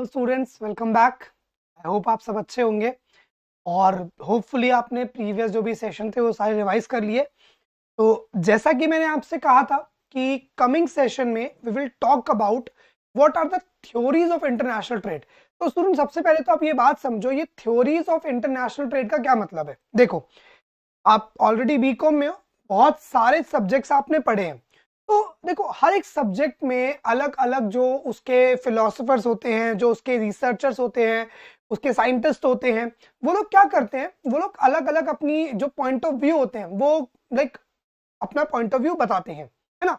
Hello students welcome back I hope आप सब अच्छे होंगे और होपफुली आपने प्रीवियस जो भी सेशन थे वो सारे रिवाइज कर लिए तो जैसा कि मैंने आपसे कहा था कि कमिंग सेशन में we will talk about what are the theories of international trade तो स्टूडेंट सबसे पहले तो आप ये बात समझो ये थ्योरीज ऑफ इंटरनेशनल ट्रेड का क्या मतलब है देखो आप ऑलरेडी बी में हो बहुत सारे सब्जेक्ट्स आपने पढ़े हैं तो देखो हर एक सब्जेक्ट में अलग अलग जो उसके फिलोसफर्स होते हैं जो उसके रिसर्चर्स होते हैं उसके साइंटिस्ट होते हैं वो लोग क्या करते हैं वो लोग अलग अलग अपनी जो पॉइंट ऑफ व्यू होते हैं वो लाइक अपना पॉइंट ऑफ व्यू बताते हैं है ना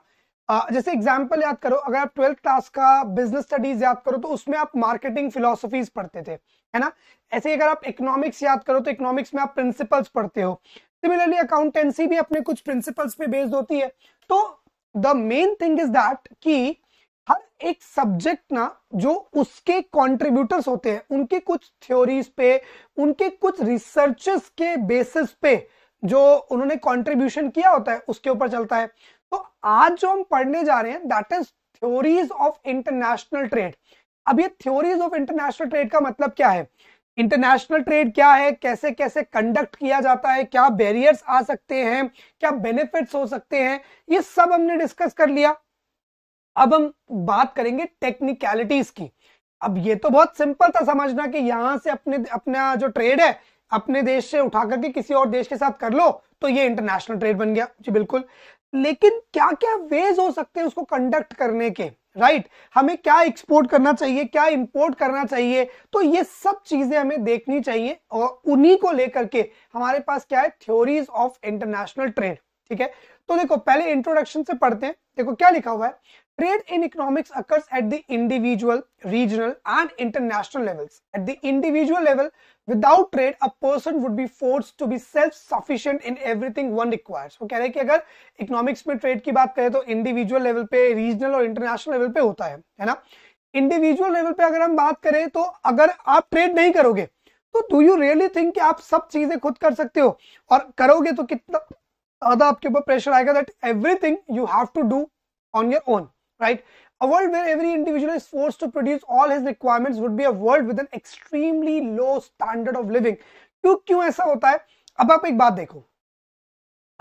आ, जैसे एग्जाम्पल याद करो अगर आप ट्वेल्थ क्लास का बिजनेस स्टडीज याद करो तो उसमें आप मार्केटिंग फिलोसफीज पढ़ते थे है ना ऐसे अगर आप इकोनॉमिक्स याद करो तो इकोनॉमिक्स में आप प्रिंसिपल्स पढ़ते हो सिमिलरली अकाउंटेंसी भी अपने कुछ प्रिंसिपल्स पे बेस्ड होती है तो the main thing is that कि हर एक सब्जेक्ट ना जो उसके कॉन्ट्रीब्यूटर्स होते हैं उनके कुछ थ्योरीज पे उनके कुछ रिसर्चेस के बेसिस पे जो उन्होंने कॉन्ट्रीब्यूशन किया होता है उसके ऊपर चलता है तो आज जो हम पढ़ने जा रहे हैं that is theories of international trade अब ये थ्योरीज ऑफ इंटरनेशनल ट्रेड का मतलब क्या है इंटरनेशनल ट्रेड क्या है कैसे कैसे कंडक्ट किया जाता है क्या बैरियर्स आ सकते हैं क्या बेनिफिट्स हो सकते हैं ये सब हमने डिस्कस कर लिया अब हम बात करेंगे टेक्निकलिटीज की अब ये तो बहुत सिंपल था समझना कि यहां से अपने अपना जो ट्रेड है अपने देश से उठा करके किसी और देश के साथ कर लो तो ये इंटरनेशनल ट्रेड बन गया जी बिल्कुल लेकिन क्या क्या वेज हो सकते हैं उसको कंडक्ट करने के राइट right? हमें क्या एक्सपोर्ट करना चाहिए क्या इंपोर्ट करना चाहिए तो ये सब चीजें हमें देखनी चाहिए और उन्हीं को लेकर के हमारे पास क्या है थ्योरीज ऑफ इंटरनेशनल ट्रेड ठीक है तो देखो पहले इंट्रोडक्शन से पढ़ते हैं देखो क्या लिखा हुआ है trade in economics occurs at the individual regional and international levels at the individual level without trade a person would be force to be self sufficient in everything one requires वो कह रहे हैं कि अगर इकोनॉमिक्स में trade की बात करें तो इंडिविजुअल लेवल पे रीजनल और इंटरनेशनल लेवल पे होता है है ना इंडिविजुअल लेवल पे अगर हम बात करें तो अगर आप ट्रेड नहीं करोगे तो डू यू रियली थिंक कि आप सब चीजें खुद कर सकते हो और करोगे तो कितना ज्यादा आपके ऊपर प्रेशर आएगा that everything you have to do on your own right a world where every individual is force to produce all his requirements would be a world with an extremely low standard of living क्यों क्यों ऐसा होता है अब आप एक बात देखो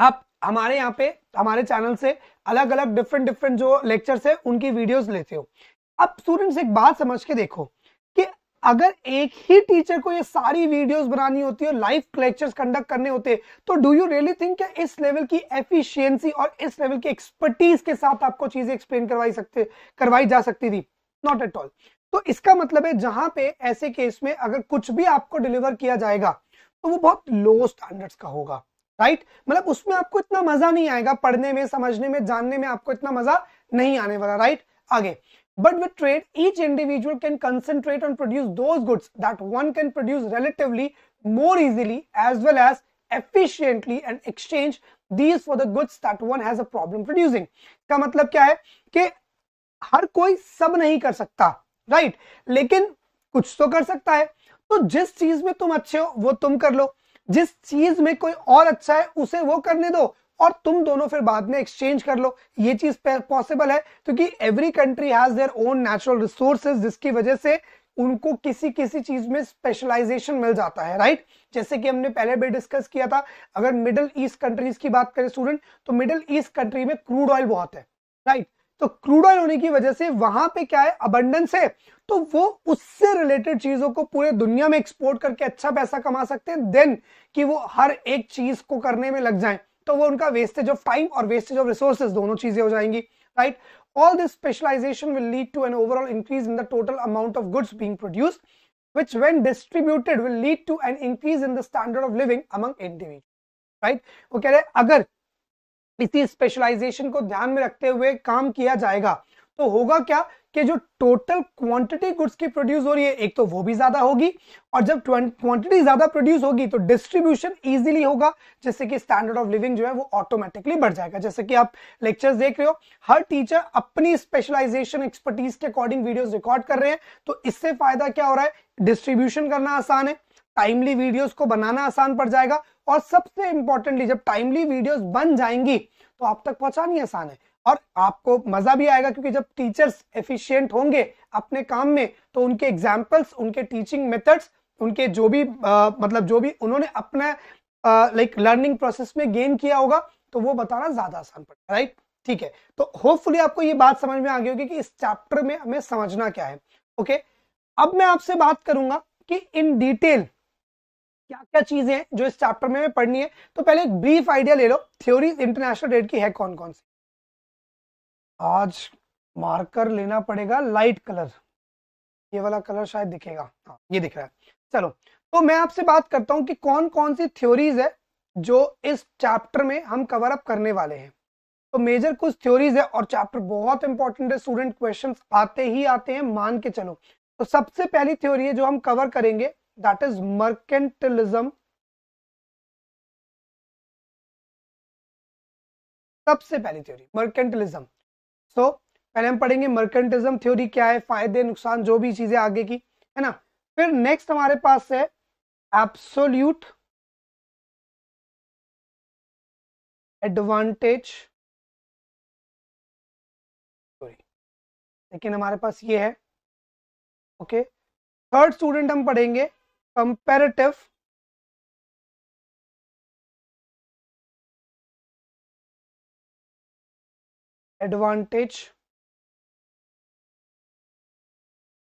आप हमारे यहाँ पे हमारे चैनल से अलग अलग डिफरेंट डिफरेंट जो लेक्चर्स है उनकी वीडियोस लेते हो अब स्टूडेंट्स एक बात समझ के देखो अगर एक ही टीचर को ये सारी वीडियोस बनानी होती है लाइव लेक्चर्स कंडक्ट करने होते तो डू यू रियली थिंक क्या इस लेवल की एफिशिएंसी और इस लेवल की एक्सपर्टीज के साथ आपको चीजें एक्सप्लेन करवाई सकते करवाई जा सकती थी नॉट एट ऑल तो इसका मतलब है जहां पे ऐसे केस में अगर कुछ भी आपको डिलीवर किया जाएगा तो वो बहुत लो स्टैंडर्ड्स का होगा राइट मतलब उसमें आपको इतना मजा नहीं आएगा पढ़ने में समझने में जानने में आपको इतना मजा नहीं आने वाला राइट आगे But with trade, each individual can concentrate on produce those goods that one can produce relatively more easily as well as efficiently and exchange these for the goods that one has a problem producing. का मतलब क्या है कि हर कोई सब नहीं कर सकता right? लेकिन कुछ तो कर सकता है तो जिस चीज में तुम अच्छे हो वो तुम कर लो जिस चीज में कोई और अच्छा है उसे वो करने दो और तुम दोनों फिर बाद में एक्सचेंज कर लो ये चीज पॉसिबल है क्योंकि every country has their own natural resources जिसकी वजह से उनको किसी किसी चीज में स्पेशलाइजेशन मिल जाता है राइट जैसे कि हमने पहले भी डिस्कस किया था अगर मिडिल ईस्ट कंट्रीज की बात करें स्टूडेंट तो मिडिल ईस्ट कंट्री में क्रूड ऑयल बहुत है राइट तो क्रूड ऑयल होने की वजह से वहां पे क्या है अबंडेंस है तो वो उससे रिलेटेड चीजों को पूरे दुनिया में एक्सपोर्ट करके अच्छा पैसा कमा सकते हैं देन कि वो हर एक चीज को करने में लग जाए तो वो उनका वेस्टेज ऑफ टाइम और वेस्टेज ऑफ रिसोर्सेज दोनों चीजें हो जाएंगी right all this specialisation will lead to an overall increase in the total amount of goods being produce which when distributed will lead to an increase in the standard of living among individual right वो कह रहे अगर इसी specialisation को ध्यान में रखते हुए काम किया जाएगा तो होगा क्या कि जो टोटल क्वांटिटी गुड्स की प्रोड्यूस हो रही है एक तो वो भी ज्यादा होगी और जब क्वांटिटी ज्यादा प्रोड्यूस होगी तो डिस्ट्रीब्यूशन इजीली होगा जैसे कि स्टैंडर्ड ऑफ लिविंग जो है वो ऑटोमेटिकली बढ़ जाएगा जैसे कि आप लेक्चर्स देख रहे हो हर टीचर अपनी स्पेशलाइजेशन एक्सपर्टीज के अकॉर्डिंग वीडियोस रिकॉर्ड कर रहे हैं तो इससे फायदा क्या हो रहा है डिस्ट्रीब्यूशन करना आसान है टाइमली वीडियो को बनाना आसान पड़ जाएगा और सबसे इंपॉर्टेंटली जब टाइमली वीडियोज बन जाएंगी तो आप तक पहुंचानी आसान है और आपको मजा भी आएगा क्योंकि जब टीचर्स एफिशिएंट होंगे अपने काम में तो उनके एग्जाम्पल्स उनके टीचिंग मेथड्स उनके जो भी आ, मतलब जो भी उन्होंने अपना लाइक लर्निंग प्रोसेस में गेन किया होगा तो वो बताना ज्यादा आसान पड़ेगा राइट ठीक है तो होपफुली आपको ये बात समझ में आ गई होगी कि इस चैप्टर में हमें समझना क्या है ओके अब मैं आपसे बात करूंगा कि इन डिटेल क्या क्या चीजें हैं जो इस चैप्टर में पढ़नी है तो पहले एक ब्रीफ आइडिया ले लो थ्योरी इंटरनेशनल रेट की है कौन कौन सी आज मार्कर लेना पड़ेगा लाइट कलर ये वाला कलर शायद दिखेगा हाँ ये दिख रहा है चलो तो मैं आपसे बात करता हूँ कि कौन कौन सी थ्योरीज है जो इस चैप्टर में हम कवर अप करने वाले हैं तो मेजर कुछ थ्योरीज है और चैप्टर बहुत इंपॉर्टेंट है स्टूडेंट क्वेश्चन आते ही आते हैं मान के चलो तो सबसे पहली थ्योरी है जो हम कवर करेंगे दैट इज मर्केंटलिज्म सबसे पहली थ्योरी मर्केंटलिज्म सो पहले हम पढ़ेंगे मर्केंटिज्म थ्योरी क्या है फायदे नुकसान जो भी चीजें आगे की है ना फिर नेक्स्ट हमारे पास है एब्सोल्यूट एडवांटेज सॉरी लेकिन हमारे पास ये है ओके थर्ड स्टूडेंट हम पढ़ेंगे कंपेरेटिव एडवांटेज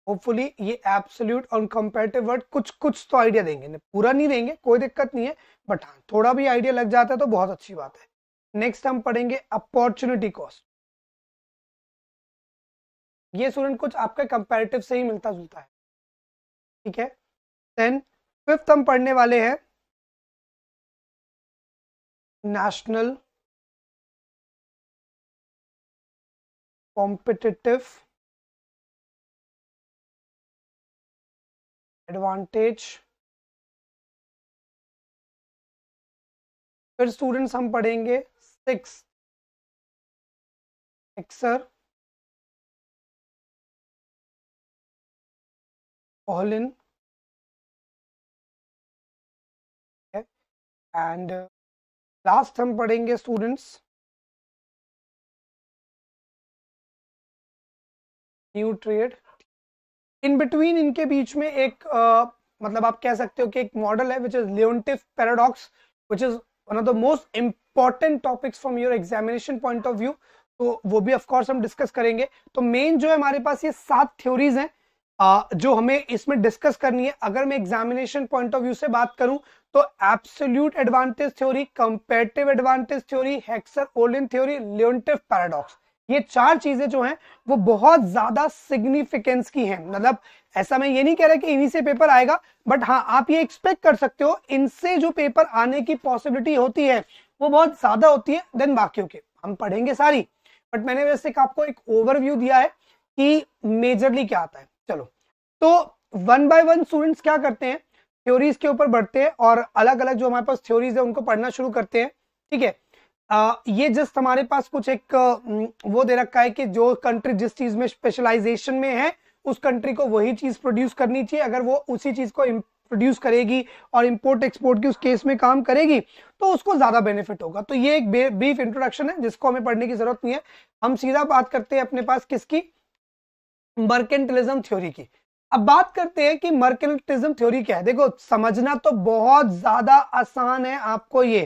होपफुली ये एब्सोल्यूट और कंपेरेटिव वर्ड कुछ कुछ तो आइडिया देंगे पूरा नहीं देंगे कोई दिक्कत नहीं है बट हाँ थोड़ा भी आइडिया लग जाता है तो बहुत अच्छी बात है नेक्स्ट हम पढ़ेंगे अपॉर्चुनिटी कॉस्ट ये स्टूडेंट कुछ आपके कंपेरेटिव से ही मिलता जुलता है ठीक है देन फिफ्थ हम पढ़ने वाले हैं नेशनल competitive एडवांटेज फिर स्टूडेंट्स हम पढ़ेंगे Heckscher Ohlin and last हम पढ़ेंगे students new trade in between इनके बीच में एक uh, मतलब आप कह सकते हो कि एक मॉडल है which is Leontief paradox which is one of the most important topics from your examination point of view तो वो भी ऑफकोर्स हम डिस्कस करेंगे तो मेन जो है हमारे पास ये सात थ्योरीज हैं जो हमें इसमें डिस्कस करनी है अगर मैं एग्जामिनेशन पॉइंट ऑफ व्यू से बात करूं तो absolute advantage theory comparative advantage theory Heckscher Ohlin theory Leontief paradox ये चार चीजें जो हैं वो बहुत ज्यादा सिग्निफिकेंस की हैं मतलब ऐसा मैं ये नहीं कह रहा कि इन्हीं से पेपर आएगा बट हाँ आप ये एक्सपेक्ट कर सकते हो इनसे जो पेपर आने की पॉसिबिलिटी होती है वो बहुत ज्यादा होती है देन बाकियों के हम पढ़ेंगे सारी बट मैंने वैसे आपको एक ओवरव्यू दिया है कि मेजरली क्या आता है चलो तो वन बाय वन स्टूडेंट्स क्या करते हैं थ्योरीज के ऊपर बढ़ते हैं और अलग अलग जो हमारे पास थ्योरीज है उनको पढ़ना शुरू करते हैं ठीक है आ, ये जस्ट हमारे पास कुछ एक वो दे रखा है कि जो कंट्री जिस चीज में स्पेशलाइजेशन में है उस कंट्री को वही चीज प्रोड्यूस करनी चाहिए अगर वो उसी चीज को प्रोड्यूस करेगी और इंपोर्ट एक्सपोर्ट की उस केस में काम करेगी तो उसको ज्यादा बेनिफिट होगा तो ये एक ब्रीफ इंट्रोडक्शन है जिसको हमें पढ़ने की जरूरत नहीं है हम सीधा बात करते हैं अपने पास किसकी मर्केंटलिज्म थ्योरी की अब बात करते हैं कि मर्केंटलिज्म थ्योरी क्या है देखो समझना तो बहुत ज्यादा आसान है आपको ये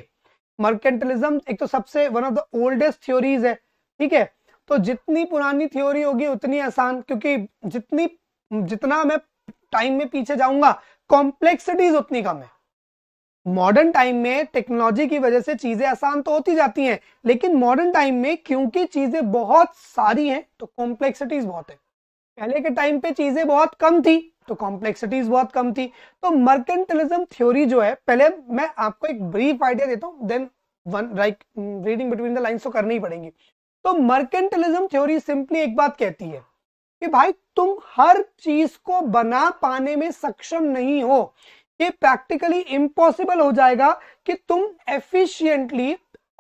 मर्केंटलिज्म एक तो सबसे one of the oldest theories है ठीक है तो जितनी पुरानी थ्योरी होगी उतनी आसान क्योंकि जितनी जितना मैं टाइम में पीछे जाऊंगा कॉम्प्लेक्सिटीज उतनी कम है मॉडर्न टाइम में टेक्नोलॉजी की वजह से चीजें आसान तो होती जाती हैं लेकिन मॉडर्न टाइम में क्योंकि चीजें बहुत सारी हैं तो कॉम्प्लेक्सिटीज बहुत है पहले के टाइम पे चीजें बहुत कम थी तो कॉम्प्लेक्सिटीज बहुत कम थी तो मर्केंटलिज्म थ्योरी जो है पहले मैं आपको एक ब्रीफ आइडिया देता हूँ then one right reading between the lines तो करनी ही पड़ेगी तो मर्केंटलिज्म थ्योरी सिंपली एक बात कहती है कि भाई तुम हर चीज को बना पाने में सक्षम नहीं हो ये प्रैक्टिकली इम्पॉसिबल हो जाएगा कि तुम एफिशियंटली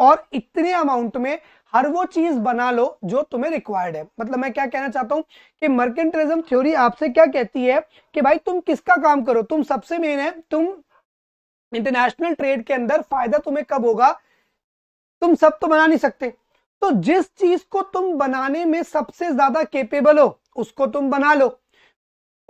और इतने अमाउंट में हर वो चीज बना लो जो तुम्हें रिक्वायर्ड है मतलब मैं क्या कहना चाहता हूँ कि मर्केंटलिज्म थ्योरी आपसे क्या कहती है कि भाई तुम किसका काम करो तुम सबसे मेन है तुम इंटरनेशनल ट्रेड के अंदर फायदा तुम्हें कब होगा तुम सब तो बना नहीं सकते तो जिस चीज को तुम बनाने में सबसे ज्यादा केपेबल हो उसको तुम बना लो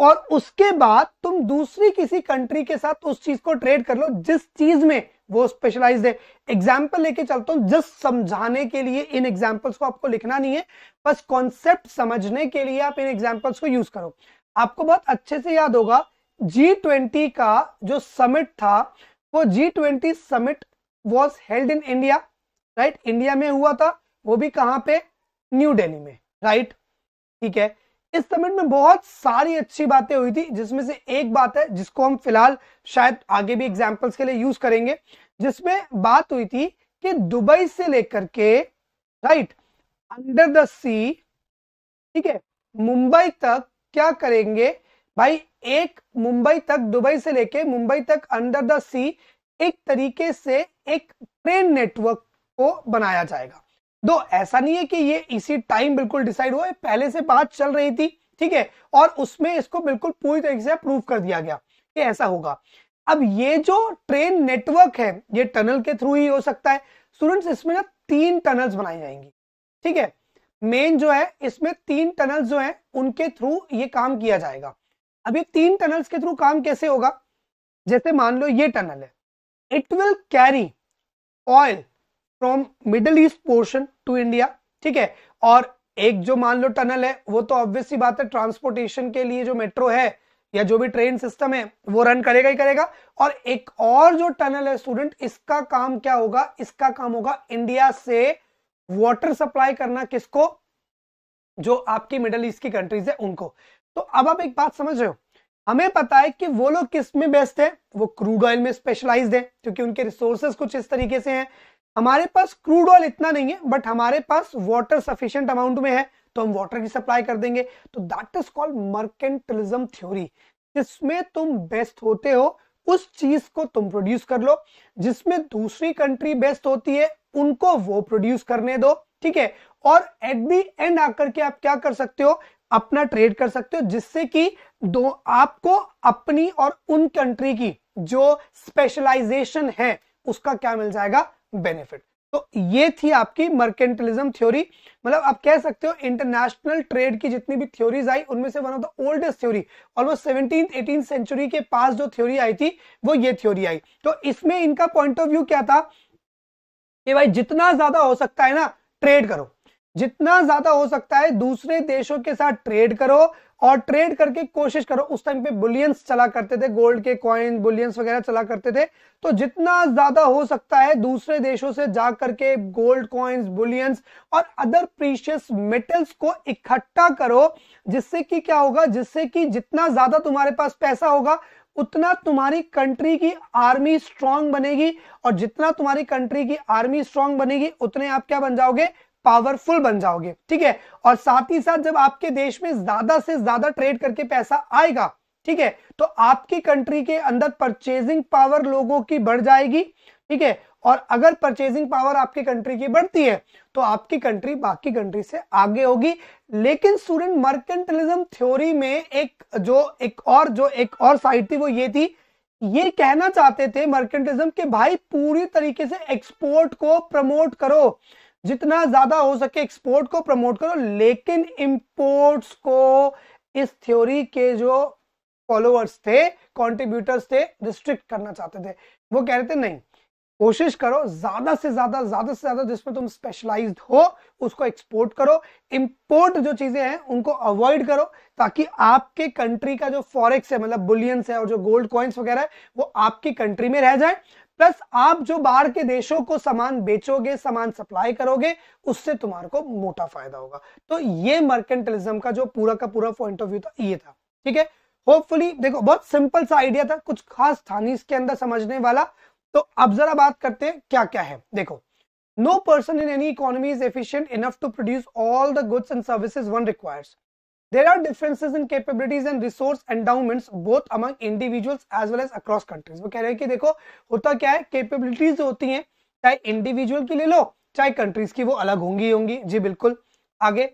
और उसके बाद तुम दूसरी किसी कंट्री के साथ उस चीज को ट्रेड कर लो जिस चीज में वो स्पेशलाइज है एग्जाम्पल लेके चलता हूं जस्ट समझाने के लिए इन एग्जाम्पल्स को आपको लिखना नहीं है बस कॉन्सेप्ट समझने के लिए आप इन एग्जाम्पल्स को यूज करो आपको बहुत अच्छे से याद होगा जी ट्वेंटी का जो समिट था वो G twenty summit was held in India right India में हुआ था वो भी कहां पे न्यू दिल्ली में राइट right? ठीक है इस समिट में बहुत सारी अच्छी बातें हुई थी जिसमें से एक बात है जिसको हम फिलहाल शायद आगे भी एग्जाम्पल्स के लिए यूज करेंगे जिसमें बात हुई थी कि दुबई से लेकर के राइट अंडर द सी ठीक है मुंबई तक क्या करेंगे भाई एक मुंबई तक दुबई से लेके मुंबई तक अंडर द सी एक तरीके से एक ट्रेन नेटवर्क को बनाया जाएगा दो ऐसा नहीं है कि ये इसी टाइम बिल्कुल डिसाइड हुआ पहले से बात चल रही थी ठीक है और उसमें इसको बिल्कुल पूरी तरीके से प्रूव कर दिया गया कि ऐसा होगा अब ये जो ट्रेन नेटवर्क है ये टनल के थ्रू ही हो सकता है स्टूडेंट्स इसमें ना तीन टनल्स बनाई जाएंगी ठीक है मेन जो है इसमें तीन टनल्स जो है उनके थ्रू ये काम किया जाएगा अब ये तीन टनल्स के थ्रू काम कैसे होगा जैसे मान लो ये टनल है it will carry oil from Middle East portion to India ठीक है और एक जो मान लो टनल है वो तो ऑब्वियसली बात है ट्रांसपोर्टेशन के लिए जो मेट्रो है या जो भी ट्रेन सिस्टम है वो रन करेगा ही करेगा और एक और जो टनल है स्टूडेंट इसका काम क्या होगा इसका काम होगा इंडिया से वाटर सप्लाई करना किसको जो आपकी मिडल ईस्ट की कंट्रीज है उनको तो अब आप एक बात समझ रहे हो हमें पता है कि वो लोग किस में बेस्ट है वो क्रूड ऑयल में स्पेशलाइज्ड है क्योंकि उनके रिसोर्सेज कुछ इस तरीके से हैं हमारे पास क्रूड ऑयल इतना नहीं है बट हमारे पास वाटर सफिशियंट अमाउंट में है तो हम वाटर की सप्लाई कर देंगे तो that is called mercantilism theory जिसमें तुम बेस्ट होते हो उस चीज को तुम प्रोड्यूस कर लो जिसमें दूसरी कंट्री बेस्ट होती है उनको वो प्रोड्यूस करने दो ठीक है और एट दी एंड आकर के आप क्या कर सकते हो अपना ट्रेड कर सकते हो जिससे कि दो आपको अपनी और उन कंट्री की जो स्पेशलाइजेशन है उसका क्या मिल जाएगा बेनिफिट तो ये थी आपकी मर्केंटलिज्म थ्योरी मतलब आप कह सकते हो इंटरनेशनल ट्रेड की जितनी भी थ्योरीज आई उनमें से one of the oldest theory almost seventeen eighteen century के पास जो थ्योरी आई थी वो ये थ्योरी आई तो इसमें इनका पॉइंट ऑफ व्यू क्या था कि भाई जितना ज्यादा हो सकता है ना ट्रेड करो जितना ज्यादा हो सकता है दूसरे देशों के साथ ट्रेड करो और ट्रेड करके कोशिश करो उस टाइम पे बुलियंस चला करते थे गोल्ड के कॉइन बुलियंस वगैरह चला करते थे तो जितना ज्यादा हो सकता है दूसरे देशों से जा करके गोल्ड कॉइन्स बुलियंस और अदर प्रीशियस मेटल्स को इकट्ठा करो जिससे कि क्या होगा जिससे कि जितना ज्यादा तुम्हारे पास पैसा होगा उतना तुम्हारी कंट्री की आर्मी स्ट्रांग बनेगी और जितना तुम्हारी कंट्री की आर्मी स्ट्रांग बनेगी उतने आप क्या बन जाओगे पावरफुल बन जाओगे ठीक है और साथ ही साथ जब आपके देश में ज्यादा से ज्यादा ट्रेड करके पैसा आएगा ठीक है तो आपकी कंट्री के अंदर परचेजिंग पावर लोगों की बढ़ जाएगी ठीक है और अगर परचेजिंग पावर आपकी कंट्री की बढ़ती है तो आपकी कंट्री बाकी कंट्री से आगे होगी लेकिन स्टूडेंट मर्केंटलिज्म थ्योरी में एक जो एक और जो एक और साइड थी वो ये थी ये कहना चाहते थे मर्केंटलिज्म के भाई पूरी तरीके से एक्सपोर्ट को प्रमोट करो जितना ज्यादा हो सके एक्सपोर्ट को प्रमोट करो लेकिन इंपोर्ट्स को इस थ्योरी के जो फॉलोअर्स थे कॉन्ट्रीब्यूटर्स थे रिस्ट्रिक्ट करना चाहते थे वो कह रहे थे नहीं कोशिश करो ज्यादा से ज्यादा ज्यादा से ज्यादा जिसमें तुम स्पेशलाइज हो उसको एक्सपोर्ट करो इम्पोर्ट जो चीजें हैं उनको अवॉइड करो ताकि आपके कंट्री का जो फॉरेक्स है मतलब बुलियंस है और जो गोल्ड कॉइन्स वगैरह है वो आपकी कंट्री में रह जाए प्लस आप जो बाहर के देशों को सामान बेचोगे सामान सप्लाई करोगे उससे तुम्हारे को मोटा फायदा होगा तो ये मर्केंटलिज्म का जो पूरा का पूरा पॉइंट ऑफ व्यू था ये था ठीक है होपफुली देखो बहुत सिंपल सा आइडिया था कुछ खास था नहीं इसके अंदर समझने वाला तो अब जरा बात करते हैं क्या क्या है देखो no person in any economy is efficient enough to produce all the goods and services one requires There are differences in capabilities and resource endowments both among individuals as well as across countries. वो कह रहे हैं कि देखो होता क्या है capabilities जो होती हैं चाहे इंडिविजुअल की ले लो चाहे कंट्रीज की वो अलग होंगी ही होंगी जी बिल्कुल आगे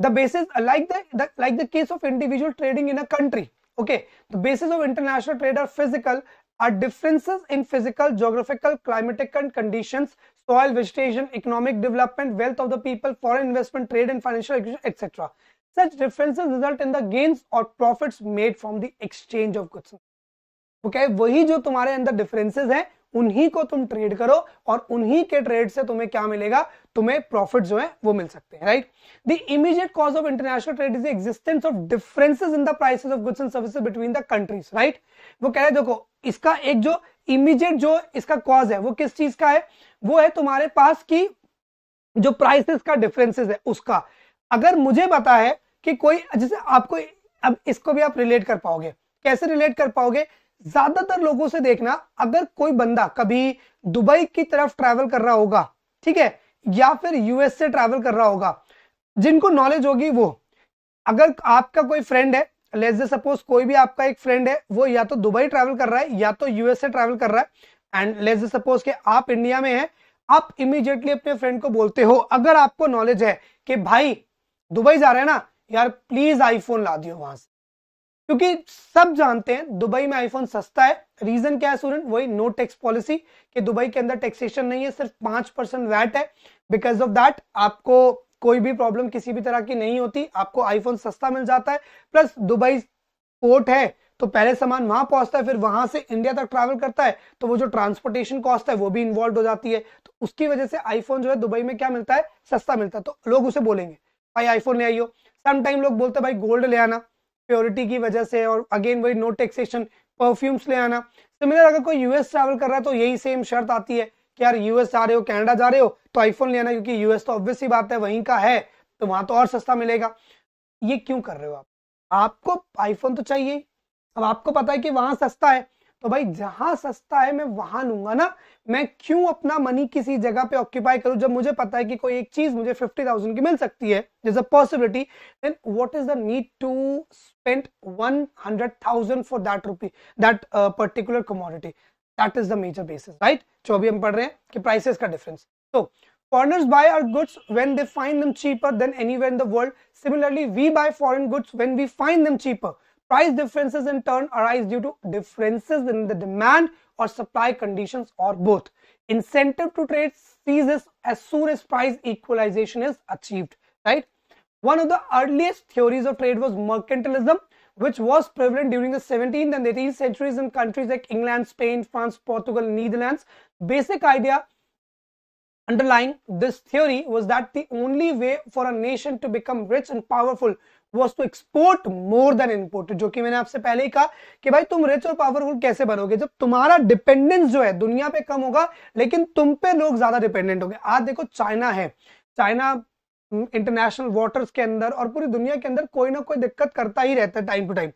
the basis like the like the case of individual trading in a country okay the basis of international trade are physical are differences in physical geographical climatic and conditions soil vegetation economic development wealth of the people foreign investment trade and financial etc Such differences result in the gains or profits made from the exchange of goods. वो क्या है वही जो तुम्हारे अंदर differences हैं उन्हीं को तुम ट्रेड करो और उन्हीं के ट्रेड से तुम्हें क्या मिलेगा तुम्हें प्रॉफिट जो है वो मिल सकते हैं right the immediate cause of international trade is the existence of differences in the prices of goods and services between the countries right वो कह रहे देखो इसका एक जो इमीडिएट जो इसका कॉज है वो किस चीज का है वो है तुम्हारे पास की जो प्राइसेस का डिफरेंसेस है उसका अगर मुझे पता है कि कोई जैसे आपको अब इसको भी आप रिलेट कर पाओगे कैसे रिलेट कर पाओगे ज्यादातर लोगों से देखना अगर कोई बंदा कभी दुबई की तरफ ट्रैवल कर रहा होगा ठीक है या फिर यूएस से ट्रैवल कर रहा होगा जिनको नॉलेज होगी वो अगर आपका कोई फ्रेंड है लेट्स सपोज कोई भी आपका एक फ्रेंड है वो या तो दुबई ट्रैवल कर रहा है या तो यूएस से ट्रैवल कर रहा है एंड लेट्स सपोज के आप इंडिया में हैं आप इमीडिएटली अपने फ्रेंड को बोलते हो अगर आपको नॉलेज है कि भाई दुबई जा रहे हैं ना यार प्लीज आईफोन ला दियो वहां से क्योंकि सब जानते हैं दुबई में आईफोन सस्ता है रीजन क्या है सूरन वही नो टैक्स पॉलिसी कि दुबई के अंदर टैक्सेशन नहीं है सिर्फ पांच परसेंट वैट है बिकॉज ऑफ दैट आपको कोई भी प्रॉब्लम किसी भी तरह की नहीं होती आपको आईफोन सस्ता मिल जाता है प्लस दुबई पोर्ट है तो पहले सामान वहां पहुंचता है फिर वहां से इंडिया तक ट्रैवल करता है तो वो जो ट्रांसपोर्टेशन कॉस्ट है वो भी इन्वॉल्व हो जाती है तो उसकी वजह से आईफोन जो है दुबई में क्या मिलता है सस्ता मिलता है तो लोग उसे बोलेंगे भाई आईफोन ले आइयो समटाइम लोग बोलते भाई गोल्ड ले आना प्योरिटी की वजह से और अगेन वही नो टैक्सेशन परफ्यूम्स ले आना सिमिलर अगर कोई यूएस ट्रैवल कर रहा है तो यही सेम शर्त आती है कि यार यूएस जा रहे हो कनाडा जा रहे हो तो आईफोन ले आना क्योंकि यूएस तो ऑब्वियस ही बात है वहीं का है तो वहां तो और सस्ता मिलेगा ये क्यों कर रहे हो आप आपको आईफोन तो चाहिए अब आपको पता है कि वहां सस्ता है तो भाई जहां सस्ता है मैं वहां लूंगा ना मैं क्यों अपना मनी किसी जगह पे ऑक्यूपाई करूं जब मुझे पता है कि कोई एक चीज मुझे फिफ्टी थाउजेंड की मिल सकती है is a possibility then what is the need to spend one hundred thousand for that rupee that particular commodity that is the major basis right जो अभी हम पढ़ रहे हैं कि प्राइसेस का डिफरेंस तो foreigners buy our goods when they find them cheaper than anywhere in the world similarly we buy foreign goods when we find them cheaper price differences in turn arise due to differences in the demand or supply conditions or both. Incentive to trade ceases as soon as price equalization is achieved, right? One of the earliest theories of trade was mercantilism, which was prevalent during the 17th and 18th centuries in countries like England, Spain, France, Portugal, Netherlands. Basic idea underlying this theory was that the only way for a nation to become rich and powerful was to export more than import जो कि मैंने आपसे पहले ही कहा कि भाई तुम rich और पावरफुल कैसे बनोगे जब तुम्हारा डिपेंडेंस जो है दुनिया पे कम होगा लेकिन तुम पे लोग ज्यादा डिपेंडेंट होंगे आज देखो चाइना है चाइना इंटरनेशनल वाटर्स के अंदर और पूरी दुनिया के अंदर कोई ना कोई दिक्कत करता ही रहता है टाइम टू टाइम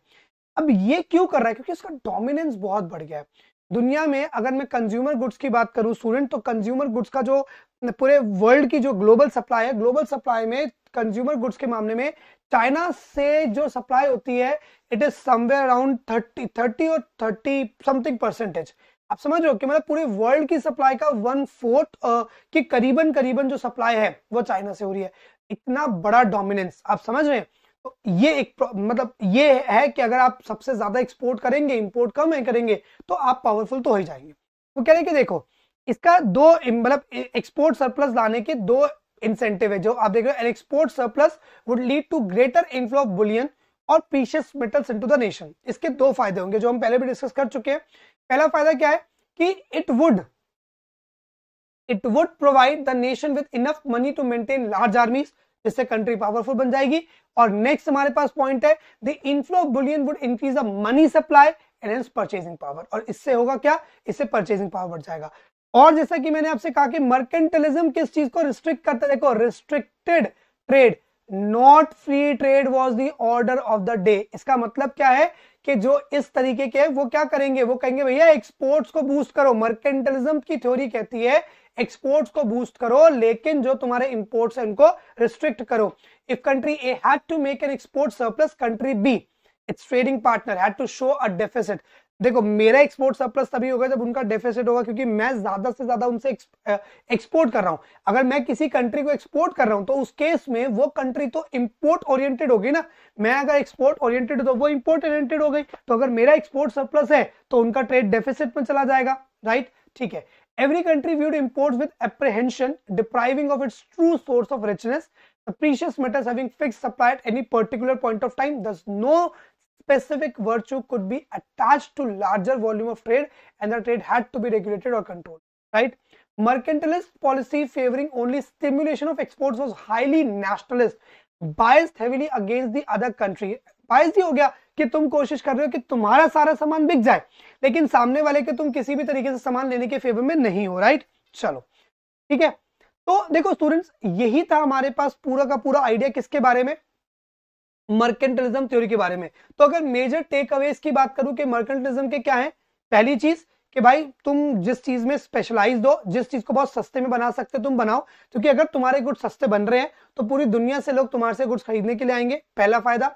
अब ये क्यों कर रहा है क्योंकि उसका डोमिनेंस बहुत बढ़ गया है दुनिया में अगर मैं कंज्यूमर गुड्स की बात करूं स्टूडेंट तो कंज्यूमर गुड्स का जो पूरे वर्ल्ड की जो ग्लोबल सप्लाई है ग्लोबल सप्लाई में कंज्यूमर गुड्स के मामले में चाइना से जो सप्लाई होती है it is somewhere around thirty thirty और थर्टी समथिंग परसेंटेज आप समझ रहे हो कि मतलब पूरे वर्ल्ड की सप्लाई का वन फोर्थ की करीबन करीबन जो सप्लाई है वो चाइना से हो रही है इतना बड़ा डोमिनेंस आप समझ रहे हैं तो ये एक मतलब ये है कि अगर आप सबसे ज्यादा एक्सपोर्ट करेंगे इंपोर्ट कम है करेंगे तो आप पावरफुल तो हो ही जाएंगे वो कह रहे कि देखो इसका दो मतलब एक्सपोर्ट सरप्लस लाने के दो इंसेंटिव है जो आप देख रहे हो an export surplus would lead to greater inflow of bullion और precious metals into the nation इसके दो फायदे होंगे जो हम पहले भी डिस्कस कर चुके हैं पहला फायदा क्या है कि it would it would provide the nation with enough money to maintain large armies जिससे कंट्री पावरफुल बन जाएगी और नेक्स्ट हमारे पास पॉइंट है the inflow of bullion would increase the money supply enhance purchasing power और इससे होगा क्या इससे परचेजिंग पावर बढ़ जाएगा और जैसा कि मैंने आपसे कहा कि मर्केंटलिज्म किस चीज को रिस्ट्रिक्ट करता है देखो restricted trade not free trade was the order of the day इसका मतलब क्या है कि जो इस तरीके के वो क्या करेंगे वो कहेंगे भैया एक्सपोर्ट्स को बूस्ट करो मर्केंटलिज्म की थ्योरी कहती है एक्सपोर्ट्स को बूस्ट करो लेकिन जो तुम्हारे इंपोर्ट्स है उनको रिस्ट्रिक्ट करो if country A had to make an export surplus country B its trading partner had to show a deficit देखो मेरा एक्सपोर्ट सरप्लस तभी होगा जब उनका डेफिसिट होगा क्योंकि मैं ज्यादा से ज्यादा उनसे एक्सपोर्ट कर रहा हूं अगर मैं किसी कंट्री को एक्सपोर्ट कर रहा हूं तो उस केस में वो कंट्री तो इंपोर्ट ओरिएंटेड होगी ना मैं अगर एक्सपोर्ट ओरिएंटेड तो वो इंपोर्ट ओरिएंटेड हो गई तो अगर मेरा एक्सपोर्ट सरप्लस है तो उनका ट्रेड डेफिसिट में चला जाएगा राइट ठीक है Every country viewed imports with apprehension, depriving of its true source of richness, the precious metals having fixed supply at any particular point of time, thus no specific virtue could be attached to larger volume of trade and the trade had to be regulated or controlled, right? Mercantilist policy favoring only stimulation of exports was highly nationalist, biased heavily against the other country फायजी हो गया कि तुम कोशिश कर रहे हो कि तुम्हारा सारा सामान बिक जाए लेकिन सामने वाले के तुम किसी भी तरीके से सामान लेने के फेवर में नहीं हो राइट चलो ठीक है तो देखो स्टूडेंट्स यही था हमारे पास पूरा का पूरा आइडिया किसके बारे में मर्केंटलिज्म थ्योरी के बारे में तो अगर मेजर टेक अवेज की बात करूं कि मर्केंटलिज्म के क्या है पहली चीज कि भाई तुम जिस चीज में स्पेशलाइज हो जिस चीज को बहुत सस्ते में बना सकते हो तुम बनाओ क्योंकि अगर तुम्हारे गुड्स सस्ते बन रहे हैं तो पूरी दुनिया से लोग तुम्हारे से गुड्स खरीदने के लिए आएंगे पहला फायदा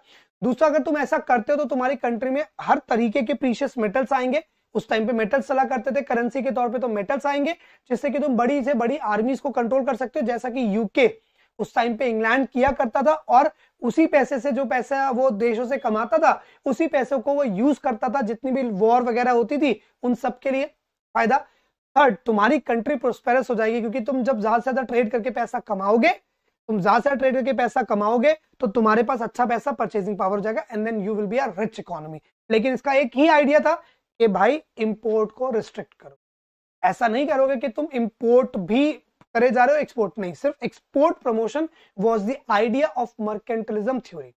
दूसरा अगर तुम ऐसा करते हो तो तुम्हारी कंट्री में हर तरीके के प्रीशियस मेटल्स आएंगे उस टाइम पे मेटल्स चला करते थे करेंसी के तौर पे तो मेटल्स आएंगे जिससे कि तुम बड़ी से बड़ी आर्मीज को कंट्रोल कर सकते हो जैसा कि यूके उस टाइम पे इंग्लैंड किया करता था और उसी पैसे से जो पैसा वो देशों से कमाता था उसी पैसे को वो यूज करता था जितनी भी वॉर वगैरह होती थी उन सब के लिए फायदा थर्ड तुम्हारी कंट्री प्रोस्पेरस हो जाएगी क्योंकि तुम जब ज्यादा से ज्यादा ट्रेड करके पैसा कमाओगे तुम ज्यादा से ट्रेड करके पैसा कमाओगे तो तुम्हारे पास अच्छा पैसा परचेसिंग पावर जाएगा and then you will be are rich economy लेकिन इसका एक ही आइडिया था कि भाई इम्पोर्ट को रिस्ट्रिक्ट करो ऐसा नहीं करोगे कि तुम इम्पोर्ट भी करे जा रहे हो एक्सपोर्ट नहीं सिर्फ export promotion was the idea of mercantilism theory